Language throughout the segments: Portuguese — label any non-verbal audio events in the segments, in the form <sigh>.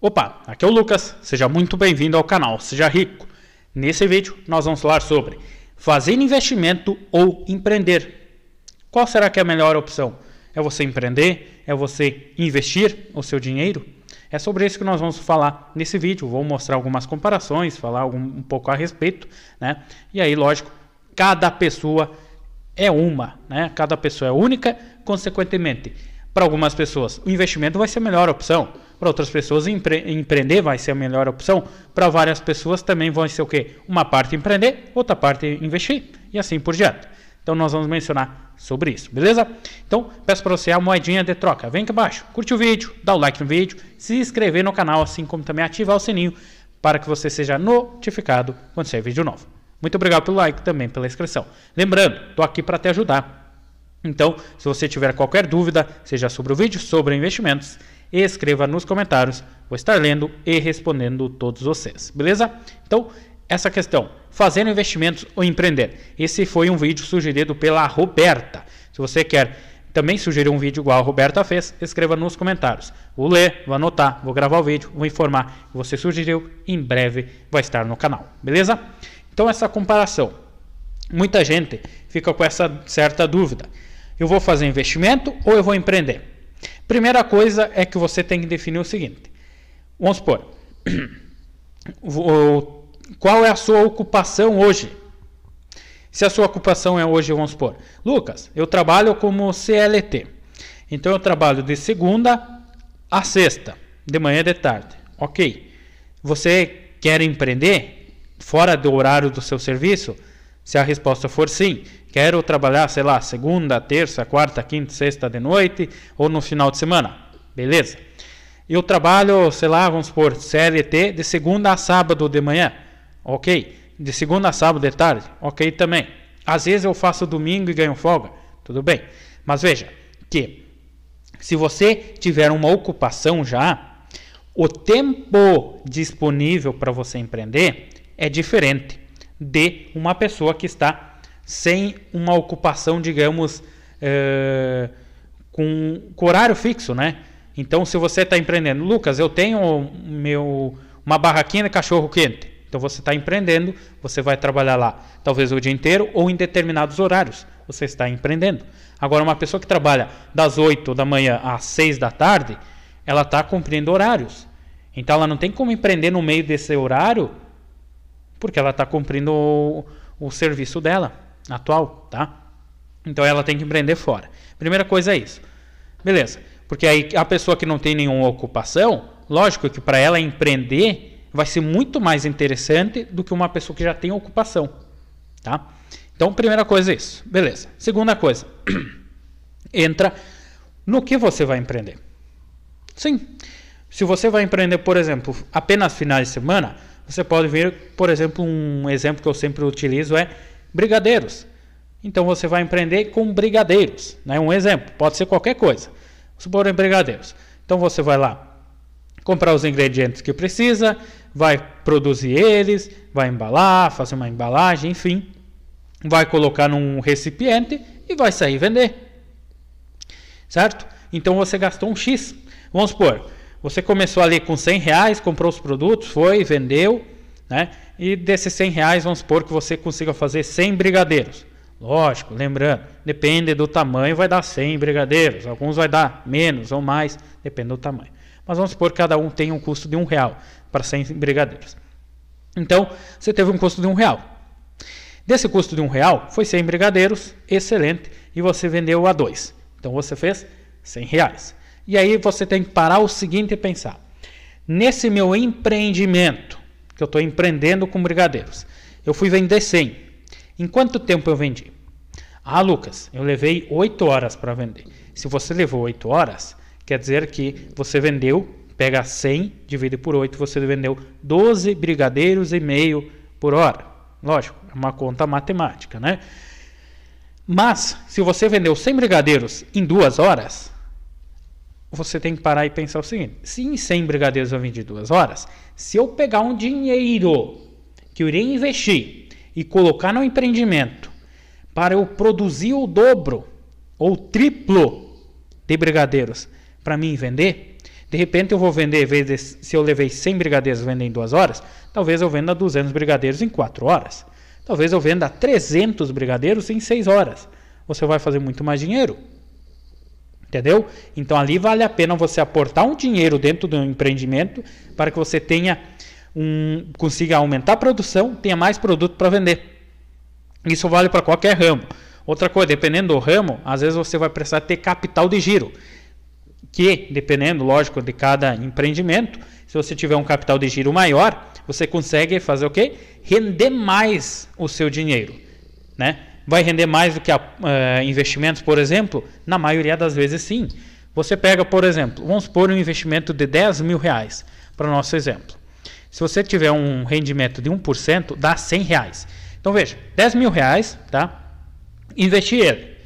Opa, aqui é o Lucas, seja muito bem-vindo ao canal Seja Rico. Nesse vídeo nós vamos falar sobre fazer investimento ou empreender. Qual será que é a melhor opção? É você empreender? É você investir o seu dinheiro? É sobre isso que nós vamos falar nesse vídeo. Vou mostrar algumas comparações, falar um pouco a respeito, né? E aí, lógico, cada pessoa é uma, né? Cada pessoa é única, consequentemente, para algumas pessoas o investimento vai ser a melhor opção para outras pessoas empre empreender vai ser a melhor opção. Para várias pessoas também vai ser o quê? Uma parte empreender, outra parte investir e assim por diante. Então nós vamos mencionar sobre isso, beleza? Então peço para você a moedinha de troca. Vem aqui abaixo, curte o vídeo, dá o like no vídeo, se inscrever no canal, assim como também ativar o sininho para que você seja notificado quando sair vídeo novo. Muito obrigado pelo like também pela inscrição. Lembrando, estou aqui para te ajudar. Então, se você tiver qualquer dúvida, seja sobre o vídeo, sobre investimentos, escreva nos comentários. Vou estar lendo e respondendo todos vocês, beleza? Então, essa questão, fazendo investimentos ou empreender. Esse foi um vídeo sugerido pela Roberta. Se você quer também sugerir um vídeo igual a Roberta fez, escreva nos comentários. Vou ler, vou anotar, vou gravar o vídeo, vou informar que você sugeriu. Em breve vai estar no canal, beleza? Então, essa comparação. Muita gente fica com essa certa dúvida. Eu vou fazer investimento ou eu vou empreender? Primeira coisa é que você tem que definir o seguinte: vamos supor, <clears throat> qual é a sua ocupação hoje? Se a sua ocupação é hoje, vamos supor, Lucas, eu trabalho como CLT. Então eu trabalho de segunda a sexta, de manhã e de tarde. Ok. Você quer empreender fora do horário do seu serviço? Se a resposta for sim, quero trabalhar, sei lá, segunda, terça, quarta, quinta, sexta de noite ou no final de semana. Beleza. Eu trabalho, sei lá, vamos supor, CLT de segunda a sábado de manhã. Ok. De segunda a sábado de tarde. Ok também. Às vezes eu faço domingo e ganho folga. Tudo bem. Mas veja que se você tiver uma ocupação já, o tempo disponível para você empreender é diferente de uma pessoa que está sem uma ocupação, digamos, é, com, com horário fixo, né? Então, se você está empreendendo, Lucas, eu tenho meu, uma barraquinha de cachorro quente. Então, você está empreendendo, você vai trabalhar lá, talvez o dia inteiro ou em determinados horários. Você está empreendendo. Agora, uma pessoa que trabalha das 8 da manhã às 6 da tarde, ela está cumprindo horários. Então, ela não tem como empreender no meio desse horário porque ela está cumprindo o, o, serviço dela atual, tá? Então ela tem que empreender fora. Primeira coisa é isso. Beleza. Porque aí a pessoa que não tem nenhuma ocupação, lógico que para ela empreender vai ser muito mais interessante do que uma pessoa que já tem ocupação, tá? Então, primeira coisa é isso. Beleza. Segunda coisa, <clears throat> entra no que você vai empreender. Sim. Se você vai empreender, por exemplo, apenas finais de semana, você pode ver, por exemplo, um exemplo que eu sempre utilizo é brigadeiros. Então você vai empreender com brigadeiros, né? Um exemplo, pode ser qualquer coisa. Supor em brigadeiros. Então você vai lá comprar os ingredientes que precisa, vai produzir eles, vai embalar, fazer uma embalagem, enfim, vai colocar num recipiente e vai sair vender. Certo? Então você gastou um X. Vamos supor, você começou ali com 100 reais, comprou os produtos, foi, vendeu, né? E desses 100 reais, vamos supor que você consiga fazer 100 brigadeiros. Lógico, lembrando, depende do tamanho, vai dar 100 brigadeiros. Alguns vai dar menos ou mais, depende do tamanho. Mas vamos supor que cada um tem um custo de 1 real para 100 brigadeiros. Então, você teve um custo de 1 real. Desse custo de 1 real, foi 100 brigadeiros, excelente, e você vendeu a 2. Então, você fez 100 reais. E aí você tem que parar o seguinte e pensar: nesse meu empreendimento, que eu estou empreendendo com brigadeiros, eu fui vender 100. Em quanto tempo eu vendi? Ah, Lucas, eu levei 8 horas para vender. Se você levou 8 horas, quer dizer que você vendeu, pega 100, divide por 8, você vendeu 12 brigadeiros e meio por hora. Lógico, é uma conta matemática, né? Mas, se você vendeu 100 brigadeiros em duas horas, você tem que parar e pensar o seguinte: se em 100 brigadeiros eu vendi duas horas, se eu pegar um dinheiro que eu irei investir e colocar no empreendimento para eu produzir o dobro ou triplo de brigadeiros para mim vender, de repente eu vou vender, se eu levei 100 brigadeiros vendendo em duas horas, talvez eu venda 200 brigadeiros em quatro horas. Talvez eu venda 300 brigadeiros em seis horas. Você vai fazer muito mais dinheiro. Entendeu? Então ali vale a pena você aportar um dinheiro dentro do empreendimento para que você tenha um consiga aumentar a produção, tenha mais produto para vender. Isso vale para qualquer ramo. Outra coisa, dependendo do ramo, às vezes você vai precisar ter capital de giro, que dependendo, lógico, de cada empreendimento, se você tiver um capital de giro maior, você consegue fazer o quê? Render mais o seu dinheiro, né? Vai render mais do que a, eh, investimentos, por exemplo? Na maioria das vezes, sim. Você pega, por exemplo, vamos supor um investimento de 10 mil reais, para o nosso exemplo. Se você tiver um rendimento de 1%, dá 100 reais. Então veja, 10 mil reais, tá? Investir ele.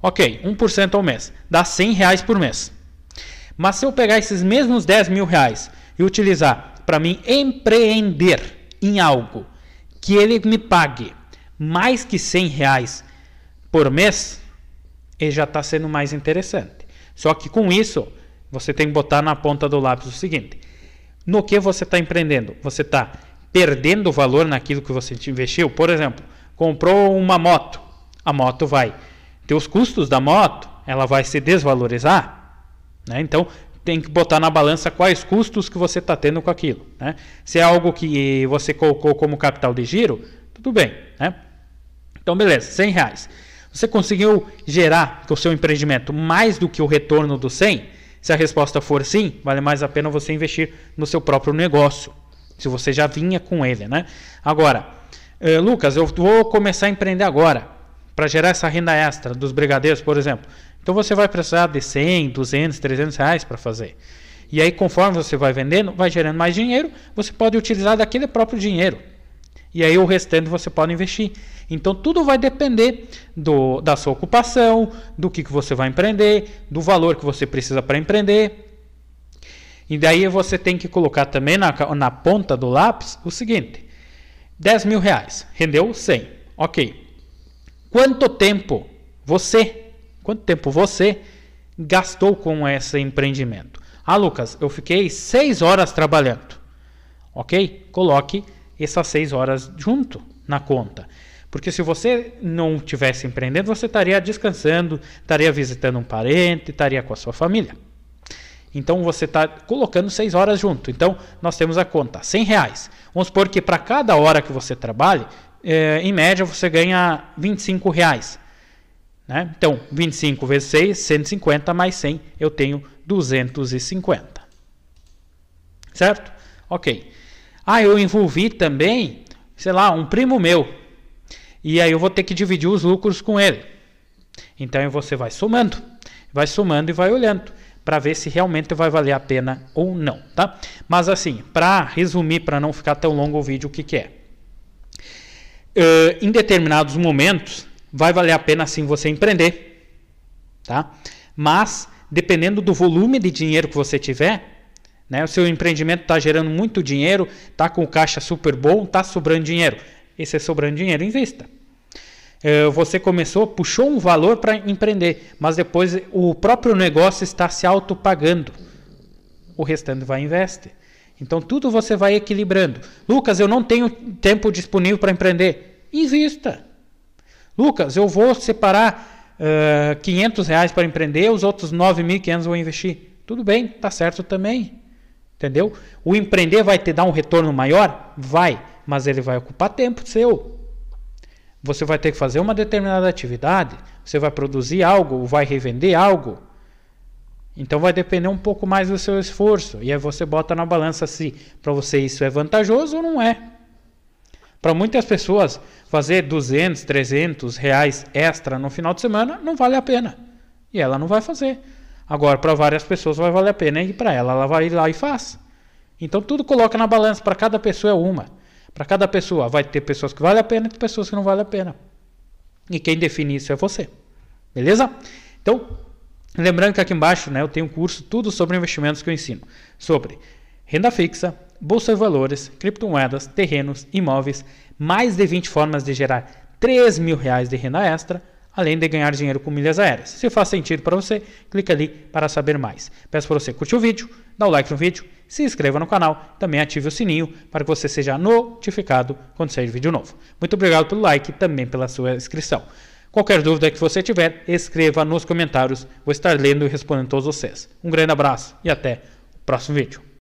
Ok, 1% ao mês, dá 100 reais por mês. Mas se eu pegar esses mesmos 10 mil reais e utilizar para mim empreender em algo que ele me pague mais que 100 reais por mês, e já está sendo mais interessante. Só que com isso, você tem que botar na ponta do lápis o seguinte: no que você está empreendendo? Você está perdendo valor naquilo que você investiu? Por exemplo, comprou uma moto, a moto vai ter os custos da moto, ela vai se desvalorizar. Né? Então, tem que botar na balança quais custos que você está tendo com aquilo. Né? Se é algo que você colocou como capital de giro, tudo bem. Né? Então, beleza, 100 reais. Você conseguiu gerar com o seu empreendimento mais do que o retorno do 100? Se a resposta for sim, vale mais a pena você investir no seu próprio negócio, se você já vinha com ele, né? Agora, eh, Lucas, eu vou começar a empreender agora para gerar essa renda extra dos brigadeiros, por exemplo. Então você vai precisar de 100, 200, 300 reais para fazer. E aí, conforme você vai vendendo, vai gerando mais dinheiro, você pode utilizar daquele próprio dinheiro e aí o restante você pode investir. Então tudo vai depender do, da sua ocupação, do que, que você vai empreender, do valor que você precisa para empreender. E daí você tem que colocar também na, na ponta do lápis o seguinte: 10 mil reais, rendeu 100, ok. Quanto tempo você, quanto tempo você gastou com esse empreendimento? Ah, Lucas, eu fiquei 6 horas trabalhando. Ok? Coloque essas seis horas junto na conta. Porque se você não tivesse empreendendo, você estaria descansando, estaria visitando um parente, estaria com a sua família. Então você está colocando seis horas junto. Então nós temos a conta, 100 reais. Vamos supor que para cada hora que você trabalhe, eh, em média você ganha 25 reais. Né? Então 25 vezes 6, 150 mais 100, eu tenho 250. Certo? Ok. Ah, eu envolvi também, sei lá, um primo meu. E aí eu vou ter que dividir os lucros com ele. Então você vai somando, vai somando e vai olhando para ver se realmente vai valer a pena ou não, tá? Mas assim, para resumir, para não ficar tão longo o vídeo, o que, que é? Uh, em determinados momentos, vai valer a pena sim você empreender, tá? Mas dependendo do volume de dinheiro que você tiver, né? O seu empreendimento está gerando muito dinheiro, está com caixa super bom, está sobrando dinheiro. Esse é sobrando dinheiro, invista. É, você começou, puxou um valor para empreender, mas depois o próprio negócio está se autopagando. O restante vai investir. Então tudo você vai equilibrando. Lucas, eu não tenho tempo disponível para empreender. Invista. Lucas, eu vou separar uh, 500 reais para empreender, os outros 9.500 vou investir. Tudo bem, tá certo também. Entendeu? O empreender vai te dar um retorno maior? Vai, mas ele vai ocupar tempo seu. Você vai ter que fazer uma determinada atividade, você vai produzir algo, ou vai revender algo. Então vai depender um pouco mais do seu esforço. E aí você bota na balança se para você isso é vantajoso ou não é. Para muitas pessoas, fazer 200, 300 reais extra no final de semana não vale a pena. E ela não vai fazer. Agora, para várias pessoas vai valer a pena e para ela ela vai lá e faz. Então tudo coloca na balança, para cada pessoa é uma. Para cada pessoa vai ter pessoas que valem a pena e pessoas que não valem a pena. E quem define isso é você. Beleza? Então, lembrando que aqui embaixo, né, eu tenho um curso tudo sobre investimentos que eu ensino, sobre renda fixa, bolsa de valores, criptomoedas, terrenos, imóveis, mais de 20 formas de gerar 3 mil reais de renda extra além de ganhar dinheiro com milhas aéreas. Se faz sentido para você, clique ali para saber mais. Peço para você curtir o vídeo, dar o like no vídeo, se inscreva no canal, também ative o sininho para que você seja notificado quando sair vídeo novo. Muito obrigado pelo like e também pela sua inscrição. Qualquer dúvida que você tiver, escreva nos comentários, vou estar lendo e respondendo todos vocês. Um grande abraço e até o próximo vídeo.